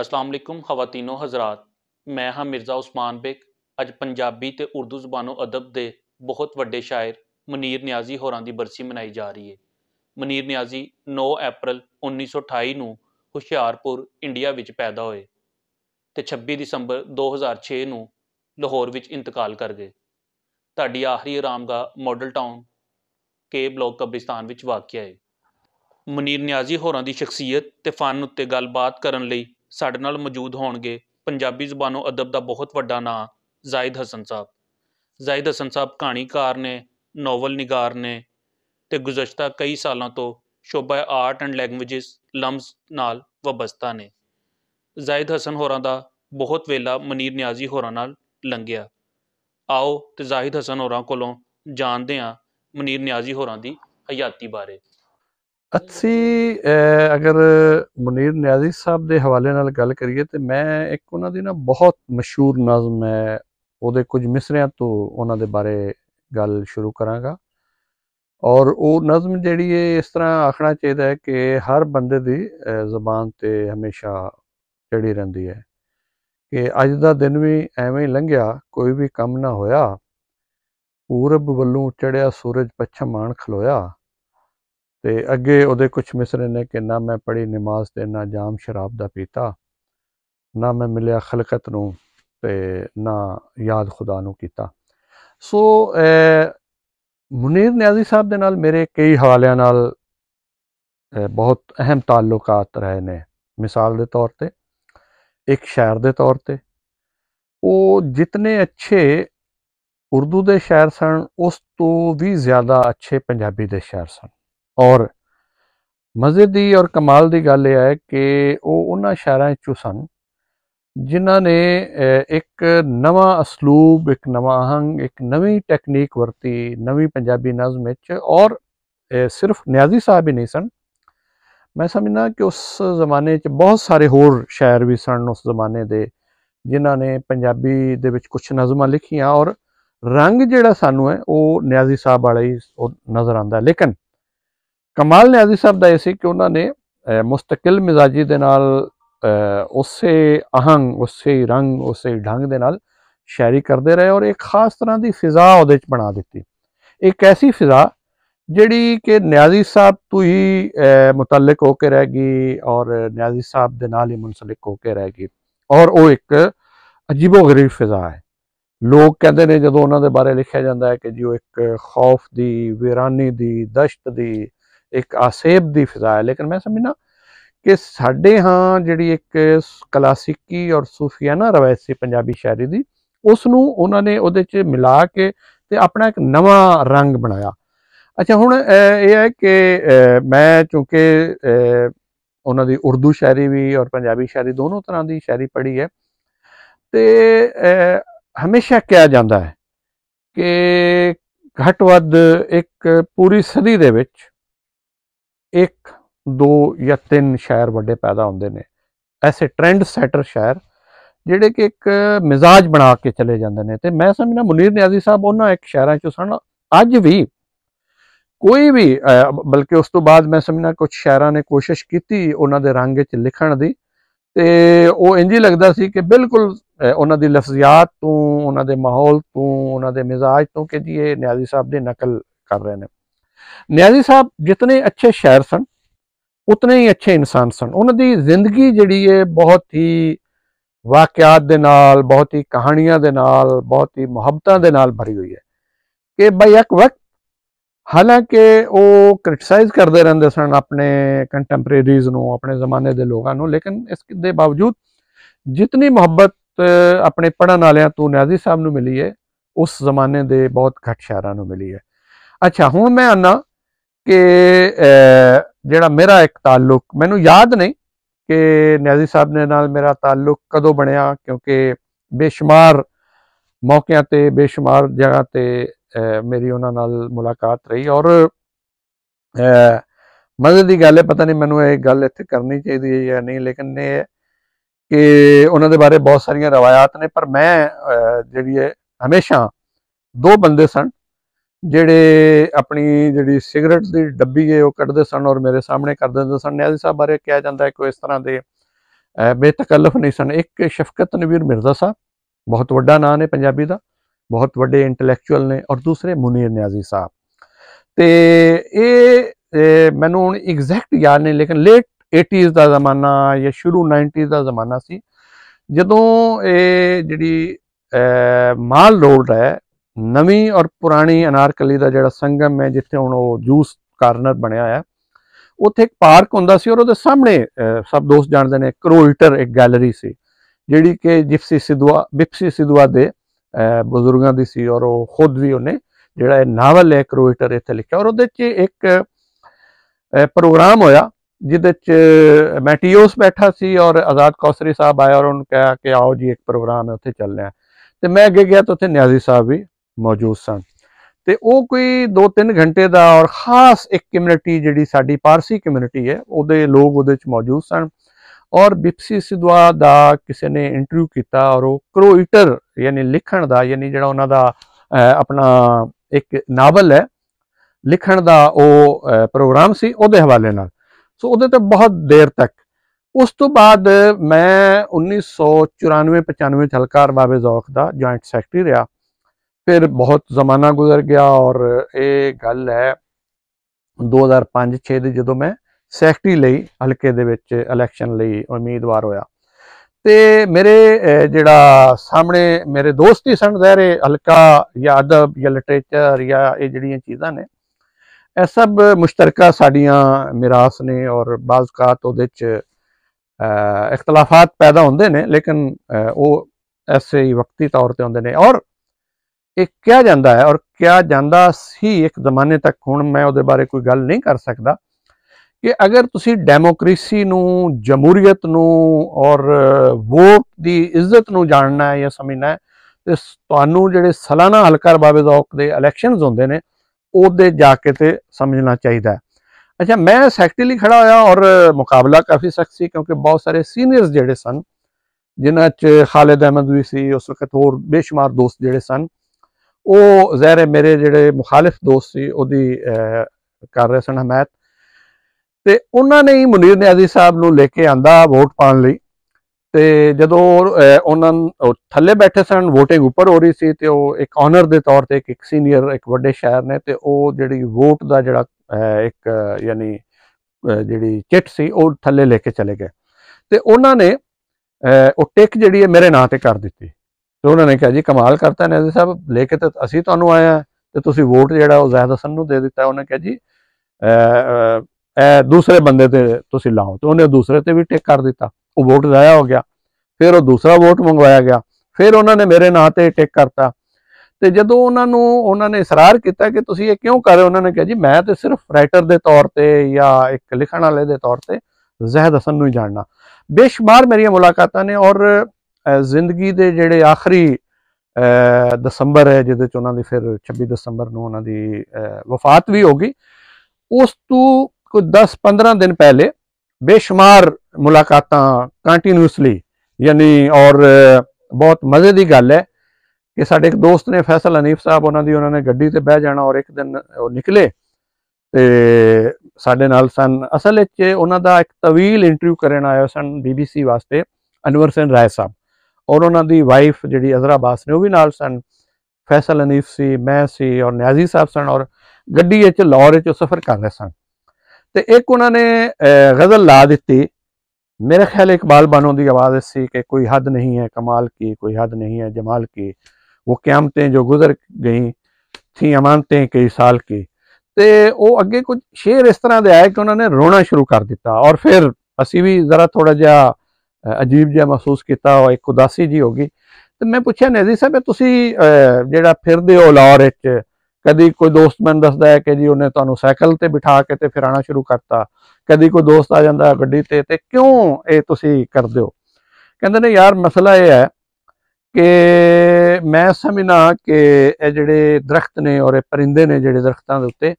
ਅਸਲਾਮ ਅਲੈਕੁਮ ਖਵਾਤੀਨੋ ਹਜ਼ਰਤ ਮੈਂ ਹਾਂ ਮਿਰਜ਼ਾ ਉਸਮਾਨ ਬੇਗ ਅੱਜ ਪੰਜਾਬੀ ਤੇ ਉਰਦੂ ਜ਼ਬਾਨੋ ਅਦਬ ਦੇ ਬਹੁਤ ਵੱਡੇ ਸ਼ਾਇਰ ਮਨੀਰ ਨਿਆਜ਼ੀ ਹੋਰਾਂ ਦੀ ਬਰਸੀ ਮਨਾਈ ਜਾ ਰਹੀ ਹੈ ਮਨੀਰ ਨਿਆਜ਼ੀ 9 ਅਪ੍ਰੈਲ 1928 ਨੂੰ ਹੁਸ਼ਿਆਰਪੁਰ ਇੰਡੀਆ ਵਿੱਚ ਪੈਦਾ ਹੋਏ ਤੇ 26 ਦਸੰਬਰ 2006 ਨੂੰ ਲਾਹੌਰ ਵਿੱਚ ਇੰਤਕਾਲ ਕਰ ਗਏ ਤੁਹਾਡੀ ਆਖਰੀ ਆਰਾਮਗਾ ਮਾਡਲ ਟਾਊਨ ਕੇ ਬਲਾਕ ਕਬਰਿਸਤਾਨ ਵਿੱਚ ਵਾਕਿਆ ਹੈ ਮਨੀਰ ਨਿਆਜ਼ੀ ਹੋਰਾਂ ਦੀ ਸ਼ਖਸੀਅਤ ਤੇ ਫਨ ਉੱਤੇ ਗੱਲਬਾਤ ਕਰਨ ਲਈ ਸਾਡੇ ਨਾਲ ਮੌਜੂਦ ਹੋਣਗੇ ਪੰਜਾਬੀ ਜ਼ੁਬਾਨੋਂ ਅਦਬ ਦਾ ਬਹੁਤ ਵੱਡਾ ਨਾਂ ਜ਼ਾਹਿਦ ਹਸਨ ਸਾਹਿਬ ਜ਼ਾਹਿਦ ਹਸਨ ਸਾਹਿਬ ਕਹਾਣੀਕਾਰ ਨੇ ਨੋਵਲ ਨਿਗਾਰ ਨੇ ਤੇ ਗੁਜ਼ਸ਼ਤਾ ਕਈ ਸਾਲਾਂ ਤੋਂ ਸ਼ੋਭਾ ਆਰਟ ਐਂਡ ਲੈਂਗੁਏਜਸ ਲਮਸ ਨਾਲ ਵਬਸਤਾ ਨੇ ਜ਼ਾਹਿਦ ਹਸਨ ਹੋਰਾਂ ਦਾ ਬਹੁਤ ਵੇਲਾ ਮਨੀਰ ਨਿਆਜ਼ੀ ਹੋਰਾਂ ਨਾਲ ਲੰਘਿਆ ਆਓ ਤੇ ਜ਼ਾਹਿਦ ਹਸਨ ਹੋਰਾਂ ਕੋਲੋਂ ਜਾਣਦੇ ਆ ਮਨੀਰ ਨਿਆਜ਼ੀ ਹੋਰਾਂ ਦੀ ਹਯਾਤੀ ਬਾਰੇ ਅਸੀਂ ਅਗਰ ਮਨੀਰ ਨਿਆਜ਼ੀ ਸਾਹਿਬ ਦੇ ਹਵਾਲੇ ਨਾਲ ਗੱਲ ਕਰੀਏ ਤੇ ਮੈਂ ਇੱਕ ਉਹਨਾਂ ਦੀ ਨਾ ਬਹੁਤ ਮਸ਼ਹੂਰ ਨਜ਼ਮ ਹੈ ਉਹਦੇ ਕੁਝ ਮਿਸਰਿਆਂ ਤੋਂ ਉਹਨਾਂ ਦੇ ਬਾਰੇ ਗੱਲ ਸ਼ੁਰੂ ਕਰਾਂਗਾ ਔਰ ਉਹ ਨਜ਼ਮ ਜਿਹੜੀ ਹੈ ਇਸ ਤਰ੍ਹਾਂ ਆਖਣਾ ਚਾਹੀਦਾ ਹੈ ਕਿ ਹਰ ਬੰਦੇ ਦੀ ਜ਼ੁਬਾਨ ਤੇ ਹਮੇਸ਼ਾ ਚੜੀ ਰਹਿੰਦੀ ਹੈ ਕਿ ਅੱਜ ਦਾ ਦਿਨ ਵੀ ਐਵੇਂ ਹੀ ਲੰਘਿਆ ਕੋਈ ਵੀ ਕੰਮ ਨਾ ਹੋਇਆ ਪੂਰਬ ਵੱਲੋਂ ਚੜਿਆ ਸੂਰਜ ਪੱਛਮ ਆਣ ਖਲੋਇਆ ਤੇ ਅੱਗੇ ਉਹਦੇ ਕੁਝ ਮਿਸਰੇ ਨੇ ਕਿ ਨਾ ਮੈਂ ਪੜੀ ਨਮਾਜ਼ ਤੇ ਨਾ ਜਾਮ ਸ਼ਰਾਬ ਦਾ ਪੀਤਾ ਨਾ ਮੈਂ ਮਿਲਿਆ ਖਲਕਤ ਨੂੰ ਤੇ ਨਾ ਯਾਦ ਖੁਦਾ ਨੂੰ ਕੀਤਾ ਸੋ ਮੁਨੀਰ ਨਿਆਜ਼ੀ ਸਾਹਿਬ ਦੇ ਨਾਲ ਮੇਰੇ ਕਈ ਹਵਾਲਿਆਂ ਨਾਲ ਬਹੁਤ ਅਹਿਮ ਤਾਲੁਕਾਤ ਰਹੇ ਨੇ ਮਿਸਾਲ ਦੇ ਤੌਰ ਤੇ ਇੱਕ ਸ਼ਾਇਰ ਦੇ ਤੌਰ ਤੇ ਉਹ ਜਿੰਨੇ ਅੱਛੇ ਉਰਦੂ ਦੇ ਸ਼ਾਇਰ ਸਨ ਉਸ ਤੋਂ ਵੀ ਜ਼ਿਆਦਾ ਅੱਛੇ ਪੰਜਾਬੀ ਦੇ ਸ਼ਾਇਰ ਸਨ ਔਰ ਮਜ਼ੇ ਦੀ ਔਰ ਕਮਾਲ ਦੀ ਗੱਲ ਇਹ ਹੈ ਕਿ ਉਹ ਉਹਨਾਂ ਸ਼ਾਇਰਾਂ ਚੋਂ ਸਨ ਜਿਨ੍ਹਾਂ ਨੇ ਇੱਕ ਨਵਾਂ ਅਸਲੂਬ ਇੱਕ ਨਵਾਂ ਅਹੰਗ ਇੱਕ ਨਵੀਂ ਟੈਕਨੀਕ ਵਰਤੀ ਨਵੀਂ ਪੰਜਾਬੀ ਨਜ਼ਮ ਵਿੱਚ ਔਰ ਸਿਰਫ ਨਿਆਜ਼ੀ ਸਾਹਿਬ ਹੀ ਨਹੀਂ ਸਨ ਮੈਂ ਸਮਝਦਾ ਕਿ ਉਸ ਜ਼ਮਾਨੇ 'ਚ ਬਹੁਤ ਸਾਰੇ ਹੋਰ ਸ਼ਾਇਰ ਵੀ ਸਨ ਉਸ ਜ਼ਮਾਨੇ ਦੇ ਜਿਨ੍ਹਾਂ ਨੇ ਪੰਜਾਬੀ ਦੇ ਵਿੱਚ ਕੁਝ ਨਜ਼ਮਾਂ ਲਿਖੀਆਂ ਔਰ ਰੰਗ ਜਿਹੜਾ ਸਾਨੂੰ ਹੈ ਉਹ ਨਿਆਜ਼ੀ ਸਾਹਿਬ ਵਾਲਾ ਹੀ ਨਜ਼ਰ ਆਉਂਦਾ ਲੇਕਿਨ कमाल न्याजी साहब का यह कि उन्होंने मुस्तकिल मिजाजी के नाल उस आहंग उस रंग उस ढंग के शायरी करते रहे और एक खास तरह की फिजा और बना दी एक ऐसी फिजा जी कि न्याजी साहब तो ही मुतलक होकर रहेगी और न्याजी साहब के नाल ही मुनसलिक होकर रह गई और वो एक अजीबो गरीब फिजा है लोग कहते हैं जो उन्होंने बारे लिखा जाता है कि जी वो एक खौफ की वीरानी की दहशत की ਇੱਕ ਆਸੇਬ ਦੀ ਫਜ਼ਾ ਹੈ ਲੇਕਿਨ ਮੈਂ ਸਮਝਣਾ ਕਿ ਸਾਡੇ ਹਾਂ ਜਿਹੜੀ ਇੱਕ ਕਲਾਸਿਕੀ ਔਰ ਸੂਫੀਆਨਾ ਸੀ ਪੰਜਾਬੀ ਸ਼ਾਇਰੀ ਦੀ ਉਸ ਨੂੰ ਉਹਨਾਂ ਨੇ ਉਹਦੇ 'ਚ ਮਿਲਾ ਕੇ ਤੇ ਆਪਣਾ ਇੱਕ ਨਵਾਂ ਰੰਗ ਬਣਾਇਆ ਅੱਛਾ ਹੁਣ ਇਹ ਹੈ ਕਿ ਮੈਂ ਕਿਉਂਕਿ ਉਹਨਾਂ ਦੀ ਉਰਦੂ ਸ਼ਾਇਰੀ ਵੀ ਔਰ ਪੰਜਾਬੀ ਸ਼ਾਇਰੀ ਦੋਨੋਂ ਤਰ੍ਹਾਂ ਦੀ ਸ਼ਾਇਰੀ ਪੜ੍ਹੀ ਹੈ ਤੇ ਹਮੇਸ਼ਾ ਕਿਹਾ ਜਾਂਦਾ ਹੈ ਕਿ ਘਟਵੱਦ ਇੱਕ ਪੂਰੀ ਸਦੀ ਦੇ ਵਿੱਚ ਇੱਕ ਦੋ ਜਾਂ ਤਿੰਨ ਸ਼ਾਇਰ ਵੱਡੇ ਪੈਦਾ ਹੁੰਦੇ ਨੇ ਐਸੇ ਟ੍ਰੈਂਡ ਸੈਟਰ ਸ਼ਾਇਰ ਜਿਹੜੇ ਕਿ ਇੱਕ ਮਿਜ਼ਾਜ ਬਣਾ ਕੇ ਚਲੇ ਜਾਂਦੇ ਨੇ ਤੇ ਮੈਂ ਸਮਝਣਾ ਮੁਨੀਰ ਨਿਆਜ਼ੀ ਸਾਹਿਬ ਉਹਨਾਂ ਇੱਕ ਸ਼ਾਇਰਾਂ ਚੋਂ ਸਨ ਅੱਜ ਵੀ ਕੋਈ ਵੀ ਬਲਕਿ ਉਸ ਤੋਂ ਬਾਅਦ ਮੈਂ ਸਮਝਣਾ ਕੁਝ ਸ਼ਾਇਰਾਂ ਨੇ ਕੋਸ਼ਿਸ਼ ਕੀਤੀ ਉਹਨਾਂ ਦੇ ਰੰਗ ਵਿੱਚ ਲਿਖਣ ਦੀ ਤੇ ਉਹ ਇੰਜ ਹੀ ਲੱਗਦਾ ਸੀ ਕਿ ਬਿਲਕੁਲ ਉਹਨਾਂ ਦੀ ਲਫ਼ਜ਼ੀਆਤ ਤੋਂ ਉਹਨਾਂ ਦੇ ਮਾਹੌਲ ਤੋਂ ਉਹਨਾਂ ਦੇ ਮਿਜ਼ਾਜ ਤੋਂ ਕਿ ਜੀ ਇਹ ਨਿਆਜ਼ੀ ਸਾਹਿਬ ਦੀ ਨਕਲ ਕਰ ਰਹੇ ਨੇ ਨਿਆਜ਼ੀ ਸਾਹਿਬ ਜਿਤਨੇ ਅੱਛੇ ਸ਼ਾਇਰ ਸਨ ਉਤਨੇ ਹੀ ਅੱਛੇ ਇਨਸਾਨ ਸਨ ਉਹਨਾਂ ਦੀ ਜ਼ਿੰਦਗੀ ਜਿਹੜੀ ਹੈ ਬਹੁਤ ਹੀ ਵਾਕਿਆਤ ਦੇ ਨਾਲ ਬਹੁਤ ਹੀ ਕਹਾਣੀਆਂ ਦੇ ਨਾਲ ਬਹੁਤ ਹੀ ਮੁਹੱਬਤਾਂ ਦੇ ਨਾਲ ਭਰੀ ਹੋਈ ਹੈ ਕਿ ਬਈ ਇੱਕ ਵਕਤ ਹਾਲਾਂਕਿ ਉਹ ਕ੍ਰਿਟਿਸਾਈਜ਼ ਕਰਦੇ ਰਹਿੰਦੇ ਸਨ ਆਪਣੇ ਕੰਟੈਂਪਰੇਰੀਜ਼ ਨੂੰ ਆਪਣੇ ਜ਼ਮਾਨੇ ਦੇ ਲੋਕਾਂ ਨੂੰ ਲੇਕਿਨ ਇਸ ਦੇ ਬਾਵਜੂਦ ਜਿਤਨੀ ਮੁਹੱਬਤ ਆਪਣੇ ਪੜਨ ਵਾਲਿਆਂ ਤੋਂ ਨਿਆਜ਼ੀ ਸਾਹਿਬ ਨੂੰ ਮਿਲੀ ਹੈ ਉਸ ਜ਼ਮਾਨੇ ਦੇ ਬਹੁਤ ਘੱਟ ਸ਼ਾਇਰਾਂ ਨੂੰ ਮਿਲੀ ਹੈ ਅੱਛਾ ਹੁਣ ਮੈਂ ਆਨਾ ਕਿ ਜਿਹੜਾ ਮੇਰਾ ਇੱਕ ਤਾਲੁਕ ਮੈਨੂੰ ਯਾਦ ਨਹੀਂ ਕਿ ਨਿਆਜ਼ੀ ਸਾਹਿਬ ਨੇ ਨਾਲ ਮੇਰਾ ਤਾਲੁਕ ਕਦੋਂ ਬਣਿਆ ਕਿਉਂਕਿ ਬੇਸ਼ੁਮਾਰ ਮੌਕਿਆਂ ਤੇ ਬੇਸ਼ੁਮਾਰ ਜਗ੍ਹਾ ਤੇ ਮੇਰੀ ਉਹਨਾਂ ਨਾਲ ਮੁਲਾਕਾਤ ਰਹੀ ਔਰ ਮਜ਼ੇ ਦੀ ਗੱਲ ਹੈ ਪਤਾ ਨਹੀਂ ਮੈਨੂੰ ਇਹ ਗੱਲ ਇੱਥੇ ਕਰਨੀ ਚਾਹੀਦੀ ਹੈ ਜਾਂ ਨਹੀਂ ਲੇਕਿਨ ਇਹ ਕਿ ਉਹਨਾਂ ਦੇ ਬਾਰੇ ਬਹੁਤ ਸਾਰੀਆਂ ਰਵਾਇਤਾਂ ਨੇ ਪਰ ਮੈਂ ਜਿਹੜੀ ਹੈ ਹਮੇਸ਼ਾ ਦੋ ਬੰਦੇ ਸਨ ਜਿਹੜੇ ਆਪਣੀ ਜਿਹੜੀ ਸਿਗਰਟ ਦੀ ਡੱਬੀ ਹੈ ਉਹ ਕੱਢਦੇ ਸਨ ਔਰ ਮੇਰੇ ਸਾਹਮਣੇ ਕਰ ਦਿੰਦੇ ਸਨ ਨਿਆਜ਼ੀ ਸਾਹਿਬ ਬਾਰੇ ਕਿਹਾ ਜਾਂਦਾ ਹੈ ਕੋਈ ਇਸ ਤਰ੍ਹਾਂ ਦੇ ਬੇਤਕਲਫ ਨਹੀਂ ਸਨ ਇੱਕ ਸ਼ਫਕਤ ਨਵੀਰ ਮਿਰਜ਼ਾ ਸਾਹਿਬ ਬਹੁਤ ਵੱਡਾ ਨਾਮ ਹੈ ਪੰਜਾਬੀ ਦਾ ਬਹੁਤ ਵੱਡੇ ਇੰਟੈਲੈਕਚੁਅਲ ਨੇ ਔਰ ਦੂਸਰੇ ਮੁਨੀਰ ਨਿਆਜ਼ੀ ਸਾਹਿਬ ਤੇ ਇਹ ਮੈਨੂੰ ਹੁਣ ਐਗਜ਼ੈਕਟ ਯਾਦ ਨਹੀਂ ਲੇਕਿਨ ਲੇਟ 80s ਦਾ ਜ਼ਮਾਨਾ ਜਾਂ ਸ਼ੁਰੂ 90s ਦਾ ਜ਼ਮਾਨਾ ਸੀ ਜਦੋਂ ਇਹ ਜਿਹੜੀ ਮਾਲ ਰੋਡ ਹੈ ਨਵੀਂ ਔਰ ਪੁਰਾਣੀ ਅਨਾਰਕਲੀ ਦਾ ਜਿਹੜਾ ਸੰਗਮ ਹੈ ਜਿੱਥੇ ਹੁਣ ਉਹ ਜੂਸ ਕਾਰਨਰ ਬਣਿਆ ਆ ਉੱਥੇ ਇੱਕ ਪਾਰਕ ਹੁੰਦਾ ਸੀ ਔਰ ਉਹਦੇ ਸਾਹਮਣੇ ਸਭ ਦੋਸਤ ਜਾਣਦੇ ਨੇ ਕਰੋਲਟਰ ਇੱਕ ਗੈਲਰੀ ਸੀ ਜਿਹੜੀ ਕਿ ਜਿਪਸੀ ਸਿਦਵਾ ਬਿਪਸੀ ਸਿਦਵਾ ਦੇ ਬਜ਼ੁਰਗਾਂ ਦੀ ਸੀ ਔਰ ਉਹ ਖੁਦ ਵੀ ਉਹਨੇ ਜਿਹੜਾ ਇਹ ਨਾਵਲ ਹੈ ਕਰੋਲਟਰ ਇੱਥੇ ਲਿਖਿਆ ਔਰ ਉਹਦੇ 'ਚ ਇੱਕ ਪ੍ਰੋਗਰਾਮ ਹੋਇਆ ਜਿਹਦੇ 'ਚ ਮੈਟੀਓਸ ਬੈਠਾ ਸੀ ਔਰ ਆਜ਼ਾਦ ਕੌਸਰੀ ਸਾਹਿਬ ਆਇਆ ਔਰ ਉਹਨੂੰ ਕਿਹਾ ਕਿ ਆਓ ਜੀ ਇੱਕ ਪ੍ਰੋਗਰਾਮ ਹੈ ਉੱਥੇ ਚੱਲਣਾ ਤੇ ਮੈਂ ਅੱਗੇ ਗਿਆ ਤਾਂ ਉੱਥੇ ਨਿਆਜ਼ੀ ਸਾਹਿਬ ਵੀ ਮੌਜੂਦ ਸਨ ਤੇ ਉਹ ਕੋਈ 2-3 ਘੰਟੇ ਦਾ ਔਰ ਖਾਸ ਇੱਕ ਕਮਿਊਨਿਟੀ ਜਿਹੜੀ ਸਾਡੀ ਪਾਰਸੀ ਕਮਿਊਨਿਟੀ ਹੈ ਉਹਦੇ ਲੋਕ ਉਹਦੇ ਵਿੱਚ ਮੌਜੂਦ ਸਨ ਔਰ ਬਿਪਸੀ ਸਿਦਵਾ ਦਾ ਕਿਸੇ ਨੇ ਇੰਟਰਵਿਊ ਕੀਤਾ ਔਰ ਉਹ ਕਰੋਇਟਰ ਯਾਨੀ ਲਿਖਣ ਦਾ ਯਾਨੀ ਜਿਹੜਾ ਉਹਨਾਂ ਦਾ ਆਪਣਾ ਇੱਕ ਨਾਵਲ ਹੈ ਲਿਖਣ ਦਾ ਉਹ ਪ੍ਰੋਗਰਾਮ ਸੀ ਉਹਦੇ ਹਵਾਲੇ ਨਾਲ ਸੋ ਉਹਦੇ ਤੇ ਬਹੁਤ ਦੇਰ ਤੱਕ ਉਸ ਤੋਂ ਬਾਅਦ ਮੈਂ 1994 95 ਚਲਕਾਰ ਬਾਬੇ ਜ਼ੌਕ ਦਾ ਜੁਆਇੰਟ ਸੈਕਟਰੀ ਰਿਹਾ ਫਿਰ ਬਹੁਤ ਜ਼ਮਾਨਾ ਗੁਜ਼ਰ ਗਿਆ ਔਰ ਇਹ ਗੱਲ ਹੈ 2005-6 ਦੇ ਜਦੋਂ ਮੈਂ ਸੈਕਟਰੀ ਲਈ ਹਲਕੇ ਦੇ ਵਿੱਚ ਇਲੈਕਸ਼ਨ ਲਈ ਉਮੀਦਵਾਰ ਹੋਇਆ ਤੇ ਮੇਰੇ ਜਿਹੜਾ ਸਾਹਮਣੇ ਮੇਰੇ ਦੋਸਤ ਹੀ ਸਨ ਜ਼ਹਿਰੇ ਹਲਕਾ ਜਾਂ ਅਦਬ ਜਾਂ ਲਿਟਰੇਚਰ ਜਾਂ ਇਹ ਜਿਹੜੀਆਂ ਚੀਜ਼ਾਂ ਨੇ ਇਹ ਸਭ ਮੁਸ਼ਤਰਕਾ ਸਾਡੀਆਂ ਮਿਰਾਸ ਨੇ ਔਰ ਬਾਜ਼ਕਾਤ ਉਹਦੇ 'ਚ ਇਖਤਲਾਫਾਤ ਪੈਦਾ ਹੁੰਦੇ ਨੇ ਲੇਕਿਨ ਉਹ ਐਸੇ ਹੀ ਵਕਤੀ ਤੌਰ ਤੇ ਹੁੰਦੇ ਨੇ ਔਰ ਇਹ ਕਿਹਾ ਜਾਂਦਾ ਹੈ ਔਰ ਕਿਹਾ ਜਾਂਦਾ ਸੀ ਇੱਕ ਜ਼ਮਾਨੇ ਤੱਕ ਹੁਣ ਮੈਂ ਉਹਦੇ ਬਾਰੇ ਕੋਈ ਗੱਲ ਨਹੀਂ ਕਰ ਸਕਦਾ ਕਿ ਅਗਰ ਤੁਸੀਂ ਡੈਮੋਕ੍ਰੇਸੀ ਨੂੰ ਜਮਹੂਰੀਅਤ ਨੂੰ ਔਰ ਵੋਟ ਦੀ ਇੱਜ਼ਤ ਨੂੰ ਜਾਣਨਾ ਹੈ ਜਾਂ ਸਮਝਣਾ ਹੈ ਤੇ ਤੁਹਾਨੂੰ ਜਿਹੜੇ ਸਲਾਨਾ ਹਲਕਾ ਬਾਬੇ ਜ਼ੌਕ ਦੇ ਇਲੈਕਸ਼ਨਸ ਹੁੰਦੇ ਨੇ ਉਹਦੇ ਜਾ ਕੇ ਤੇ ਸਮਝਣਾ ਚਾਹੀਦਾ ਹੈ ਅੱਛਾ ਮੈਂ ਸੈਕਟਰੀ ਲਈ ਖੜਾ ਹੋਇਆ ਔਰ ਮੁਕਾਬਲਾ ਕਾਫੀ ਸਖਤ ਸੀ ਕਿਉਂਕਿ ਬਹੁਤ ਸਾਰੇ ਸੀਨੀਅਰਸ ਜਿਹੜੇ ਸਨ ਜਿਨ੍ਹਾਂ 'ਚ ਖਾਲਿਦ ਅਹਿਮਦ ਵੀ ਸੀ ਉਸ ਵਕਤ ਹੋਰ ਬੇਸ਼ੁਮਾਰ ਦੋਸਤ ਜਿਹੜੇ ਸਨ ਉਹ ਜ਼ਹਿਰ ਮੇਰੇ ਜਿਹੜੇ ਮੁਖਾਲਿਫ ਦੋਸਤ ਸੀ ਉਹਦੀ ਕਰ ਰਹੇ ਸਨ ਹਮਾਇਤ ਤੇ ਉਹਨਾਂ ਨੇ ਹੀ ਮੁਨੀਰ ਨਿਆਜ਼ੀ ਸਾਹਿਬ ਨੂੰ ਲੈ ਕੇ ਆਂਦਾ ਵੋਟ ਪਾਣ ਲਈ ਤੇ ਜਦੋਂ ਉਹਨਾਂ ਥੱਲੇ ਬੈਠੇ ਸਨ VOTING ਉੱਪਰ ਹੋ ਰਹੀ ਸੀ ਤੇ ਉਹ ਇੱਕ ਆਨਰ ਦੇ ਤੌਰ ਤੇ ਇੱਕ ਸੀਨੀਅਰ ਇੱਕ ਵੱਡੇ ਸ਼ਾਇਰ ਨੇ ਤੇ ਉਹ ਜਿਹੜੀ ਵੋਟ ਦਾ ਜਿਹੜਾ ਇੱਕ ਯਾਨੀ ਜਿਹੜੀ ਚਿੱਟ ਸੀ ਉਹ ਥੱਲੇ ਲੈ ਕੇ ਚਲੇ ਗਏ ਤੇ ਉਹਨਾਂ ਨੇ ਉਹ ਟਿਕ ਜਿਹੜੀ ਹੈ ਮੇਰੇ ਨਾਂ ਤੇ ਕਰ ਦਿੱਤੀ ਤੇ ਉਹਨਾਂ ਨੇ ਕਿਹਾ ਜੀ ਕਮਾਲ ਕਰਤਾ ਨੇ ਜੀ ਸਾਹਿਬ ਲੈ ਕੇ ਤਾਂ ਅਸੀਂ ਤੁਹਾਨੂੰ ਆਇਆ ਤੇ ਤੁਸੀਂ ਵੋਟ ਜਿਹੜਾ ਉਹ ਜ਼ਾਹਿਦ ਹਸਨ ਨੂੰ ਦੇ ਦਿੱਤਾ ਉਹਨੇ ਕਿਹਾ ਜੀ ਇਹ ਦੂਸਰੇ ਬੰਦੇ ਤੇ ਤੁਸੀਂ ਲਾਓ ਤੇ ਉਹਨੇ ਦੂਸਰੇ ਤੇ ਵੀ ਟਿਕ ਕਰ ਦਿੱਤਾ ਉਹ ਵੋਟ ਜ਼ਾਇਆ ਹੋ ਗਿਆ ਫਿਰ ਉਹ ਦੂਸਰਾ ਵੋਟ ਮੰਗਵਾਇਆ ਗਿਆ ਫਿਰ ਉਹਨਾਂ ਨੇ ਮੇਰੇ ਨਾਂ ਤੇ ਟਿਕ ਕਰਤਾ ਤੇ ਜਦੋਂ ਉਹਨਾਂ ਨੂੰ ਉਹਨਾਂ ਨੇ ਇਸਰਾਰ ਕੀਤਾ ਕਿ ਤੁਸੀਂ ਇਹ ਕਿਉਂ ਕਰ ਰਹੇ ਉਹਨਾਂ ਨੇ ਕਿਹਾ ਜੀ ਮੈਂ ਤੇ ਸਿਰਫ ਰਾਈਟਰ ਦੇ ਤੌਰ ਤੇ ਜਾਂ ਇੱਕ ਲਿਖਣ ਵਾਲੇ ਦੇ ਤੌਰ ਤੇ ਜ਼ਹਿਦ ਹਸਨ ਨੂੰ ਹੀ ਜਾਣਨਾ ਬੇਸ਼ੁਮਾਰ ਮੇਰੀਆਂ ਮੁਲਾਕਾਤਾਂ ਨੇ ਔਰ ਜ਼ਿੰਦਗੀ ਦੇ ਜਿਹੜੇ ਆਖਰੀ ਦਸੰਬਰ ਹੈ ਜਿਹਦੇ ਚ ਉਹਨਾਂ ਦੀ ਫਿਰ 26 ਦਸੰਬਰ ਨੂੰ ਉਹਨਾਂ ਦੀ ਵਫਾਤ ਵੀ ਹੋ ਗਈ ਉਸ ਤੋਂ ਕੋਈ 10-15 ਦਿਨ ਪਹਿਲੇ ਬੇਸ਼ੁਮਾਰ ਮੁਲਾਕਾਤਾਂ ਕੰਟੀਨਿਊਸਲੀ ਯਾਨੀ ਔਰ ਬਹੁਤ ਮਜ਼ੇ ਦੀ ਗੱਲ ਹੈ ਕਿ ਸਾਡੇ ਇੱਕ ਦੋਸਤ ਨੇ ਫੈਸਲ ਅਨੀਫ ਸਾਹਿਬ ਉਹਨਾਂ ਦੀ ਉਹਨਾਂ ਨੇ ਗੱਡੀ ਤੇ ਬਹਿ ਜਾਣਾ ਔਰ ਇੱਕ ਦਿਨ ਉਹ ਨਿਕਲੇ ਤੇ ਸਾਡੇ ਨਾਲ ਸਨ ਅਸਲ ਵਿੱਚ ਉਹਨਾਂ ਦਾ ਇੱਕ ਤਵੀਲ ਇੰਟਰਵਿਊ ਕਰਨ ਆਇਆ ਸਨ ਬੀਬੀਸੀ ਵਾਸਤੇ ਅਨਵਰ ਸਿੰਘ ਰਾਏ ਸਾਹਿਬ ਔਰ ਉਹਨਾਂ ਦੀ ਵਾਈਫ ਜਿਹੜੀ ਅਜ਼ਰਾ ਬਾਸ ਨੇ ਉਹ ਵੀ ਨਾਲ ਸਨ ਫੈਸਲ ਅਨੀਫ ਸੀ ਮੈਂ ਸੀ ਔਰ ਨਿਆਜ਼ੀ ਸਾਹਿਬ ਸਨ ਔਰ ਗੱਡੀ ਵਿੱਚ ਲਾਹੌਰ ਵਿੱਚ ਸਫ਼ਰ ਕਰ ਰਹੇ ਸਨ ਤੇ ਇੱਕ ਉਹਨਾਂ ਨੇ ਗਜ਼ਲ ਲਾ ਦਿੱਤੀ ਮੇਰੇ ਖਿਆਲ ਇਕਬਾਲ ਬਾਨੋ ਦੀ ਆਵਾਜ਼ ਸੀ ਕਿ ਕੋਈ ਹੱਦ ਨਹੀਂ ਹੈ ਕਮਾਲ ਕੀ ਕੋਈ ਹੱਦ ਨਹੀਂ ਹੈ ਜਮਾਲ ਕੀ ਉਹ ਕਿਆਮਤਾਂ ਜੋ ਗੁਜ਼ਰ ਗਈਆਂ ਥੀ ਅਮਾਨਤਾਂ ਕਈ ਸਾਲ ਕੀ ਤੇ ਉਹ ਅੱਗੇ ਕੁਝ ਸ਼ੇਰ ਇਸ ਤਰ੍ਹਾਂ ਦੇ ਆਏ ਕਿ ਉਹਨਾਂ ਨੇ ਰੋਣਾ ਸ਼ੁਰੂ ਕਰ ਦਿੱਤਾ ਔਰ ਫਿਰ ਅਸੀਂ ਵੀ ਜ਼ਰਾ ਥੋੜਾ ਜਿਹਾ ਅਜੀਬ ਜਿਹਾ ਮਹਿਸੂਸ ਕੀਤਾ ਔਰ ਇੱਕ ਉਦਾਸੀ ਜੀ ਹੋ ਗਈ ਤੇ ਮੈਂ ਪੁੱਛਿਆ ਨਜ਼ੀ ਸਾਹਿਬ ਤੁਸੀਂ ਜਿਹੜਾ ਫਿਰਦੇ ਹੋ ਲਾਹੌਰ ਵਿੱਚ ਕਦੀ ਕੋਈ ਦੋਸਤ ਮੈਨੂੰ ਦੱਸਦਾ ਹੈ ਕਿ ਜੀ ਉਹਨੇ ਤੁਹਾਨੂੰ ਸਾਈਕਲ ਤੇ ਬਿਠਾ ਕੇ ਤੇ ਫਿਰਾਣਾ ਸ਼ੁਰੂ ਕਰਤਾ ਕਦੀ ਕੋਈ ਦੋਸਤ ਆ ਜਾਂਦਾ ਗੱਡੀ ਤੇ ਤੇ ਕਿਉਂ ਇਹ ਤੁਸੀਂ ਕਰਦੇ ਹੋ ਕਹਿੰਦੇ ਨੇ ਯਾਰ ਮਸਲਾ ਇਹ ਹੈ ਕਿ ਮੈਂ ਸਮਝਣਾ ਕਿ ਇਹ ਜਿਹੜੇ ਦਰਖਤ ਨੇ ਔਰ ਇਹ ਪਰਿੰਦੇ ਨੇ ਜਿਹੜੇ ਦਰਖਤਾਂ ਦੇ ਉੱਤੇ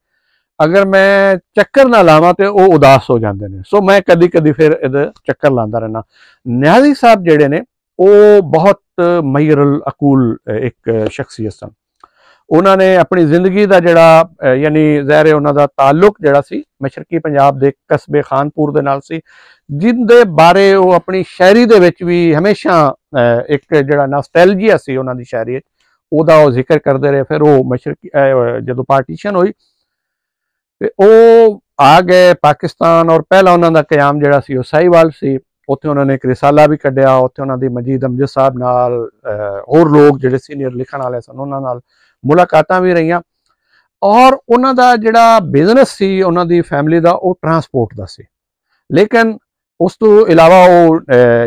ਅਗਰ ਮੈਂ ਚੱਕਰ ਨਾ ਲਾਵਾਂ ਤੇ ਉਹ ਉਦਾਸ ਹੋ ਜਾਂਦੇ ਨੇ ਸੋ ਮੈਂ ਕਦੀ ਕਦੀ ਫਿਰ ਇਹਦਾ ਚੱਕਰ ਲਾਉਂਦਾ ਰਹਿਣਾ ਨਿਆਜ਼ੀ ਸਾਹਿਬ ਜਿਹੜੇ ਨੇ ਉਹ ਬਹੁਤ ਮਹਿਰਲ ਅਕੂਲ ਇੱਕ ਸ਼ਖਸੀਅਤ ਸਨ ਉਹਨਾਂ ਨੇ ਆਪਣੀ ਜ਼ਿੰਦਗੀ ਦਾ ਜਿਹੜਾ ਯਾਨੀ ਜ਼ਾਹਿਰ ਉਹਨਾਂ ਦਾ ਤਾਲੁਕ ਜਿਹੜਾ ਸੀ ਮਸ਼ਰਕੀ ਪੰਜਾਬ ਦੇ ਕਸਬੇ ਖਾਨਪੁਰ ਦੇ ਨਾਲ ਸੀ ਜਿੰਦੇ ਬਾਰੇ ਉਹ ਆਪਣੀ ਸ਼ਾਇਰੀ ਦੇ ਵਿੱਚ ਵੀ ਹਮੇਸ਼ਾ ਇੱਕ ਜਿਹੜਾ ਨਾਸਟੈਲਜੀਆ ਸੀ ਉਹਨਾਂ ਦੀ ਸ਼ਾਇਰੀ ਉਹਦਾ ਉਹ ਜ਼ਿਕਰ ਕਰਦੇ ਰਹੇ ਫਿਰ ਉਹ ਮਸ਼ਰਕੀ ਜਦੋਂ ਪਾਰਟੀਸ਼ਨ ਹੋਈ ਤੇ ਉਹ ਆ ਗਏ ਪਾਕਿਸਤਾਨ ਔਰ ਪਹਿਲਾ ਉਹਨਾਂ ਦਾ ਕਿਆਮ ਜਿਹੜਾ ਸੀ ਉਹ ਸਾਈਵਾਲ ਸੀ ਉੱਥੇ ਉਹਨਾਂ ਨੇ ਇੱਕ ਵੀ ਕੱਢਿਆ ਉੱਥੇ ਉਹਨਾਂ ਦੀ ਮਜੀਦ ਅਮਜਦ ਸਾਹਿਬ ਨਾਲ ਹੋਰ ਲੋਕ ਜਿਹੜੇ ਸੀਨੀਅਰ ਲਿਖਣ ਵਾਲੇ ਸਨ ਉਹਨਾਂ ਨਾਲ ਮੁਲਾਕਾਤਾਂ ਵੀ ਰਹੀਆਂ ਔਰ ਉਹਨਾਂ ਦਾ ਜਿਹੜਾ ਬਿਜ਼ਨਸ ਸੀ ਉਹਨਾਂ ਦੀ ਫੈਮਿਲੀ ਦਾ ਉਹ ਟਰਾਂਸਪੋਰਟ ਦਾ ਸੀ ਲੇਕਿਨ ਉਸ ਤੋਂ ਇਲਾਵਾ ਉਹ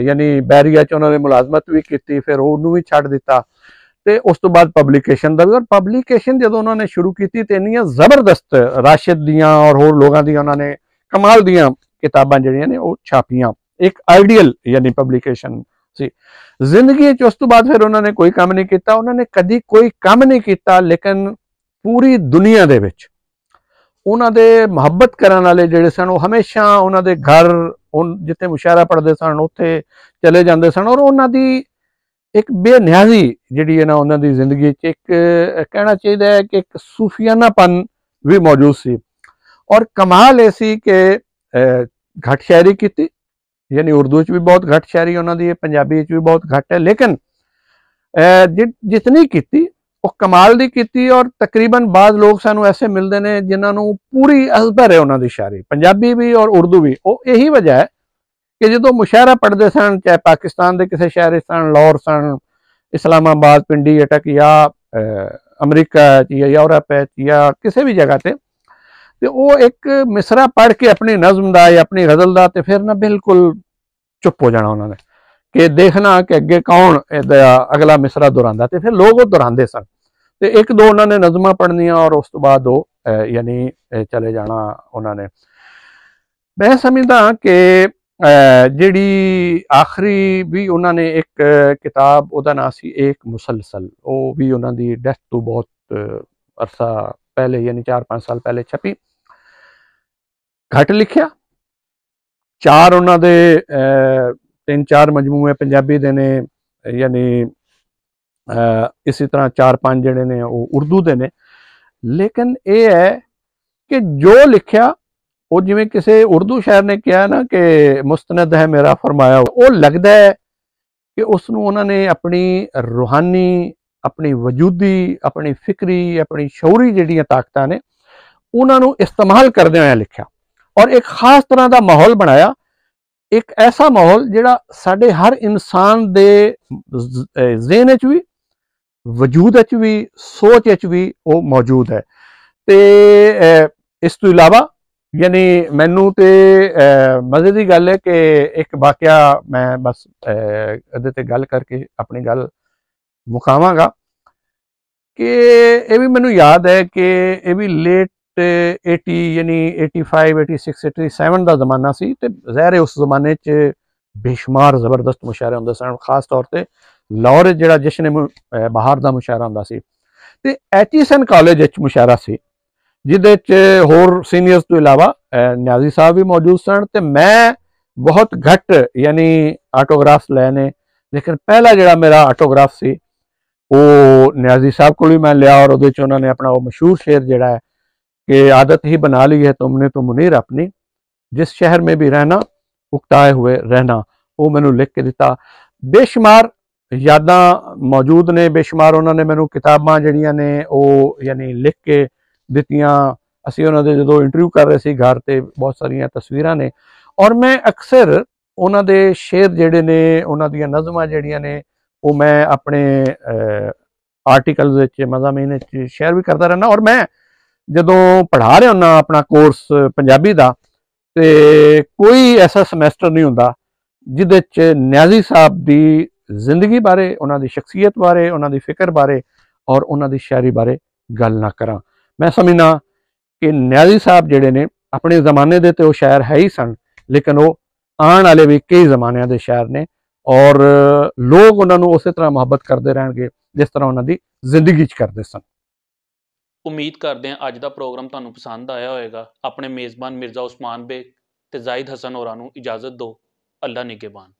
ਯਾਨੀ ਬੈਰੀਆ ਚ ਉਹਨਾਂ ਨੇ ਮੁਲਾਜ਼ਮਤ ਵੀ ਕੀਤੀ ਫਿਰ ਉਹਨੂੰ ਵੀ ਛੱਡ ਦਿੱਤਾ ਤੇ ਉਸ ਤੋਂ ਬਾਅਦ ਪਬਲੀਕੇਸ਼ਨ ਦਾ ਵੀ ਔਰ ਪਬਲੀਕੇਸ਼ਨ ਜਦੋਂ ਉਹਨਾਂ ਨੇ ਸ਼ੁਰੂ ਕੀਤੀ ਤੇ ਇੰਨੀਆਂ ਜ਼ਬਰਦਸਤ ਰਾਸ਼ਿਦ ਦੀਆਂ ਔਰ ਹੋਰ ਲੋਕਾਂ ਦੀਆਂ ਉਹਨਾਂ ਨੇ ਕਮਾਲ ਦੀਆਂ ਕਿਤਾਬਾਂ ਜਿਹੜੀਆਂ ਨੇ ਉਹ ਛਾਪੀਆਂ ਇੱਕ ਆਈਡੀਅਲ ਯਾਨੀ ਪਬਲੀਕੇਸ਼ਨ ਸੀ ਜ਼ਿੰਦਗੀ ਚ ਉਸ ਤੋਂ ਬਾਅਦ ਫਿਰ ਉਹਨਾਂ ਨੇ ਕੋਈ ਕੰਮ ਨਹੀਂ ਕੀਤਾ ਉਹਨਾਂ ਨੇ ਕਦੀ ਕੋਈ ਕੰਮ ਨਹੀਂ ਕੀਤਾ ਲੇਕਿਨ ਪੂਰੀ ਦੁਨੀਆ ਦੇ ਵਿੱਚ ਉਹਨਾਂ ਦੇ ਮੁਹੱਬਤ ਕਰਨ ਵਾਲੇ ਜਿਹੜੇ ਸਨ ਉਹ ਹਮੇਸ਼ਾ ਉਹਨਾਂ ਦੇ ਘਰ ਜਿੱਥੇ ਮੁਸ਼ਾਇਰਾ ਪੜਦੇ ਸਨ ਉੱਥੇ ਚਲੇ ਜਾਂਦੇ ਸਨ ਔਰ ਉਹਨਾਂ ਦੀ ਇੱਕ ਬੇਨਿਆਜ਼ੀ ਜਿਹੜੀ ਹੈ ਨਾ ਉਹਨਾਂ ਦੀ ਜ਼ਿੰਦਗੀ 'ਚ ਇੱਕ ਕਹਿਣਾ ਚਾਹੀਦਾ ਹੈ ਕਿ ਇੱਕ ਸੂਫੀਆਨਾਪਨ ਵੀ ਮੌਜੂਦ ਸੀ ਔਰ ਕਮਾਲ ਇਹ ਸੀ ਕਿ ਘਟ ਸ਼ਾਇਰੀ ਕੀਤੀ ਯਾਨੀ ਉਰਦੂ 'ਚ ਵੀ ਬਹੁਤ ਘਟ ਸ਼ਾਇਰੀ ਉਹਨਾਂ ਦੀ ਹੈ ਪੰਜਾਬੀ 'ਚ ਵੀ ਬਹੁਤ ਘਟ ਹੈ ਲੇਕਿਨ ਜਿਤਨੀ ਕੀਤੀ ਉਹ ਕਮਾਲ ਦੀ ਕੀਤੀ ਔਰ ਤਕਰੀਬਨ ਬਾਜ਼ ਲੋਕ ਸਾਨੂੰ ਐਸੇ ਮਿਲਦੇ ਨੇ ਜਿਨ੍ਹਾਂ ਨੂੰ ਪੂਰੀ ਅਸਬਰ ਹੈ ਉਹਨਾਂ ਦੀ ਸ਼ਾਇਰੀ ਪੰਜਾਬੀ ਵੀ ਔਰ ਉਰਦੂ ਵੀ ਉਹ ਇਹੀ ਵਜ੍ਹਾ ਹੈ ਕਿ ਜਦੋਂ ਮੁਸ਼ਾਇਰਾ ਪੜਦੇ ਸਨ ਚਾਹੇ ਪਾਕਿਸਤਾਨ ਦੇ ਕਿਸੇ ਸ਼ਹਿਰ ਸਨ ਲਾਹੌਰ ਸਨ ਇਸਲਾਮਾਬਾਦ ਪਿੰਡੀ ਅਟਕ ਜਾਂ ਅਮਰੀਕਾ ਜਾਂ ਯੂਰਪ ਜਾਂ ਕਿਸੇ ਵੀ ਜਗ੍ਹਾ ਤੇ ਤੇ ਉਹ ਇੱਕ ਮਿਸਰਾ ਪੜ ਕੇ ਆਪਣੀ ਨਜ਼ਮ ਦਾ ਜਾਂ ਆਪਣੀ ਗ਼ਜ਼ਲ ਦਾ ਤੇ ਫਿਰ ਨਾ ਬਿਲਕੁਲ ਚੁੱਪ ਹੋ ਜਾਣਾ ਉਹਨਾਂ ਨੇ ਕਿ ਦੇਖਣਾ ਕਿ ਅੱਗੇ ਕੌਣ ਇਹਦਾ ਅਗਲਾ ਮਿਸਰਾ ਦੁਹਰਾਉਂਦਾ ਤੇ ਫਿਰ ਲੋਕ ਉਹ ਦੁਹਰਾਉਂਦੇ ਸਨ ਤੇ ਇੱਕ ਦੋ ਉਹਨਾਂ ਨੇ ਨਜ਼ਮਾਂ ਪੜਨੀਆਂ ਔਰ ਉਸ ਤੋਂ ਬਾਅਦ ਉਹ ਯਾਨੀ ਚਲੇ ਜਾਣਾ ਉਹਨਾਂ ਨੇ ਮੈਂ ਸਮਝਦਾ ਕਿ ਜਿਹੜੀ ਆਖਰੀ ਵੀ ਉਹਨਾਂ ਨੇ ਇੱਕ ਕਿਤਾਬ ਉਹਦਾ ਨਾਮ ਸੀ ਇੱਕ ਮੁਸਲਸਲ ਉਹ ਵੀ ਉਹਨਾਂ ਦੀ ਡੈਥ ਤੋਂ ਬਹੁਤ ਅਰਸਾ ਪਹਿਲੇ ਯਾਨੀ 4-5 ਸਾਲ ਪਹਿਲੇ ਛਪੀ ਘਟ ਲਿਖਿਆ ਚਾਰ ਉਹਨਾਂ ਦੇ ਤਿੰਨ ਚਾਰ ਮਜਮੂਏ ਪੰਜਾਬੀ ਦੇ ਨੇ ਯਾਨੀ ਇਸੇ ਤਰ੍ਹਾਂ ਚਾਰ ਪੰਜ ਜਿਹੜੇ ਨੇ ਉਹ ਉਰਦੂ ਦੇ ਨੇ ਲੇਕਿਨ ਇਹ ਹੈ ਕਿ ਜੋ ਲਿਖਿਆ ਉਹ ਜਿਵੇਂ ਕਿਸੇ ਉਰਦੂ ਸ਼ਾਇਰ ਨੇ ਕਿਹਾ ਨਾ ਕਿ ਮੁਸਤਨਦ ਹੈ ਮੇਰਾ ਫਰਮਾਇਆ ਉਹ ਲੱਗਦਾ ਹੈ ਕਿ ਉਸ ਨੂੰ ਉਹਨਾਂ ਨੇ ਆਪਣੀ ਰੂਹਾਨੀ ਆਪਣੀ ਵਜੂਦੀ ਆਪਣੀ ਫਿਕਰੀ ਆਪਣੀ ਸ਼ੌਰੀ ਜਿਹੜੀਆਂ ਤਾਕਤਾਂ ਨੇ ਉਹਨਾਂ ਨੂੰ ਇਸਤੇਮਾਲ ਕਰਦੇ ਹੋਇਆ ਲਿਖਿਆ ਔਰ ਇੱਕ ਖਾਸ ਤਰ੍ਹਾਂ ਦਾ ਮਾਹੌਲ ਬਣਾਇਆ ਇੱਕ ਐਸਾ ਮਾਹੌਲ ਜਿਹੜਾ ਸਾਡੇ ਹਰ ਇਨਸਾਨ ਦੇ ਜ਼ਿਹਨ ਵਿੱਚ ਵੀ ਵਜੂਦ ਵਿੱਚ ਵੀ ਸੋਚ ਵਿੱਚ ਵੀ ਉਹ ਮੌਜੂਦ ਹੈ ਤੇ ਇਸ ਤੋਂ ਇਲਾਵਾ ਯਾਨੀ ਮੈਨੂੰ ਤੇ ਮਜ਼ੇ ਦੀ ਗੱਲ ਹੈ ਕਿ ਇੱਕ ਵਾਕਿਆ ਮੈਂ ਬਸ ਇਹਦੇ ਤੇ ਗੱਲ ਕਰਕੇ ਆਪਣੀ ਗੱਲ ਮੁਕਾਵਾਂਗਾ ਕਿ ਇਹ ਵੀ ਮੈਨੂੰ ਯਾਦ ਹੈ ਕਿ ਇਹ ਵੀ ਲੇਟ 80 ਯਾਨੀ 85 86 87 ਦਾ ਜ਼ਮਾਨਾ ਸੀ ਤੇ ਜ਼ਹਿਰ ਉਸ ਜ਼ਮਾਨੇ 'ਚ ਬੇਸ਼ਮਾਰ ਜ਼ਬਰਦਸਤ ਮੁਸ਼ਾਇਰੇ ਹੁੰਦੇ ਸਨ ਖਾਸ ਤੌਰ ਤੇ ਲਾਹੌਰ ਜਿਹੜਾ ਜਸ਼ਨ ਬਾਹਰ ਦਾ ਮੁਸ਼ਾਇਰਾ ਹੁੰਦਾ ਸੀ ਤੇ ਐਚਐਸਐਨ ਕਾਲਜ ਵਿੱਚ ਮੁਸ਼ਾਇਰਾ ਸੀ ਜਿਹਦੇ 'ਚ ਹੋਰ ਸੀਨੀਅਰਸ ਤੋਂ ਇਲਾਵਾ ਨਿਆਜ਼ੀ ਸਾਹਿਬ ਵੀ ਮੌਜੂਦ ਸਨ ਤੇ ਮੈਂ ਬਹੁਤ ਘੱਟ ਯਾਨੀ ਆਟੋਗ੍ਰਾਫਸ ਲੈਨੇ ਲੇਕਿਨ ਪਹਿਲਾ ਜਿਹੜਾ ਮੇਰਾ ਆਟੋਗ੍ਰਾਫ ਸੀ ਉਹ ਨਿਆਜ਼ੀ ਸਾਹਿਬ ਕੋਲ ਵੀ ਮੈਂ ਲਿਆ ਔਰ ਉਹਦੇ 'ਚ ਉਹਨਾਂ ਨੇ ਆਪਣਾ ਉਹ ਮਸ਼ਹੂਰ ਸ਼ੇਰ ਜਿਹੜਾ ਹੈ ਕਿ ਆਦਤ ਹੀ ਬਣਾ ਲਈ ਹੈ ਤੁਮਨੇ ਤੋਂ ਮੁਨੀਰ ਆਪਣੀ ਜਿਸ ਸ਼ਹਿਰ ਮੇ ਵੀ ਰਹਿਣਾ ਉਕਤਾਏ ਹੋਏ ਰਹਿਣਾ ਉਹ ਮੈਨੂੰ ਲਿਖ ਕੇ ਦਿੱਤਾ ਬੇਸ਼ੁਮਾਰ ਯਾਦਾਂ ਮੌਜੂਦ ਨੇ ਬੇਸ਼ੁਮਾਰ ਉਹਨਾਂ ਨੇ ਮੈਨੂੰ ਕਿਤਾਬਾਂ ਜਿਹੜੀਆਂ ਨੇ ਉਹ ਯਾਨੀ ਲਿਖ ਕੇ ਦਿੱਤੀਆਂ ਅਸੀਂ ਉਹਨਾਂ ਦੇ ਜਦੋਂ ਇੰਟਰਵਿਊ ਕਰ ਰਹੇ ਸੀ ਘਰ ਤੇ ਬਹੁਤ ਸਾਰੀਆਂ ਤਸਵੀਰਾਂ ਨੇ ਔਰ ਮੈਂ ਅਕਸਰ ਉਹਨਾਂ ਦੇ ਸ਼ੇਰ ਜਿਹੜੇ ਨੇ ਉਹਨਾਂ ਦੀਆਂ ਨਜ਼ਮਾਂ ਜਿਹੜੀਆਂ ਨੇ ਉਹ ਮੈਂ ਆਪਣੇ ਆਰਟੀਕਲਸ ਵਿੱਚ ਮਜ਼ਾਮੀਨ ਵਿੱਚ ਸ਼ੇਅਰ ਵੀ ਕਰਦਾ ਰਹਿਣਾ ਔਰ ਮੈਂ ਜਦੋਂ ਪੜ੍ਹਾ ਰਿਹਾ ਹੁੰਨਾ ਆਪਣਾ ਕੋਰਸ ਪੰਜਾਬੀ ਦਾ ਤੇ ਕੋਈ ਐਸਾ ਸਮੈਸਟਰ ਨਹੀਂ ਹੁੰਦਾ ਜਿਹਦੇ ਵਿੱਚ ਨਿਆਜ਼ੀ ਸਾਹਿਬ ਦੀ ਜ਼ਿੰਦਗੀ ਬਾਰੇ ਉਹਨਾਂ ਦੀ ਸ਼ਖਸੀਅਤ ਬਾਰੇ ਉਹਨਾਂ ਦੀ ਫਿਕਰ ਬਾਰੇ ਔਰ ਉਹਨਾਂ ਦੀ ਸ਼ਾਇਰੀ ਬਾਰੇ ਗੱਲ ਨਾ ਕਰਾਂ ਮੈਂ ਸਮਝਣਾ ਕਿ ਨਿਆਜ਼ੀ ਸਾਹਿਬ ਜਿਹੜੇ ਨੇ ਆਪਣੇ ਜ਼ਮਾਨੇ ਦੇ ਤੇ ਉਹ ਸ਼ਾਇਰ ਹੈ ਹੀ ਸਨ ਲੇਕਿਨ ਉਹ ਆਉਣ ਵਾਲੇ ਵੀ ਕਈ ਜ਼ਮਾਨਿਆਂ ਦੇ ਸ਼ਾਇਰ ਨੇ ਔਰ ਲੋਕ ਉਹਨਾਂ ਨੂੰ ਉਸੇ ਤਰ੍ਹਾਂ ਮੁਹੱਬਤ ਕਰਦੇ ਰਹਿਣਗੇ ਜਿਸ ਤਰ੍ਹਾਂ ਉਹਨਾਂ ਦੀ ਜ਼ਿੰਦਗੀ 'ਚ ਕਰਦੇ ਸਨ ਉਮੀਦ ਕਰਦੇ ਹਾਂ ਅੱਜ ਦਾ ਪ੍ਰੋਗਰਾਮ ਤੁਹਾਨੂੰ ਪਸੰਦ ਆਇਆ ਹੋਵੇਗਾ ਆਪਣੇ ਮੇਜ਼ਬਾਨ ਮਿਰਜ਼ਾ ਉਸਮਾਨ ਬੇਗ ਤੇ ਜ਼ਾਇਦ ਹਸਨ ਹੋਰਾਂ ਨੂੰ ਇਜਾਜ਼ਤ ਦਿਓ ਅੱਲਾ ਨਿਗਹਿਬਾਨ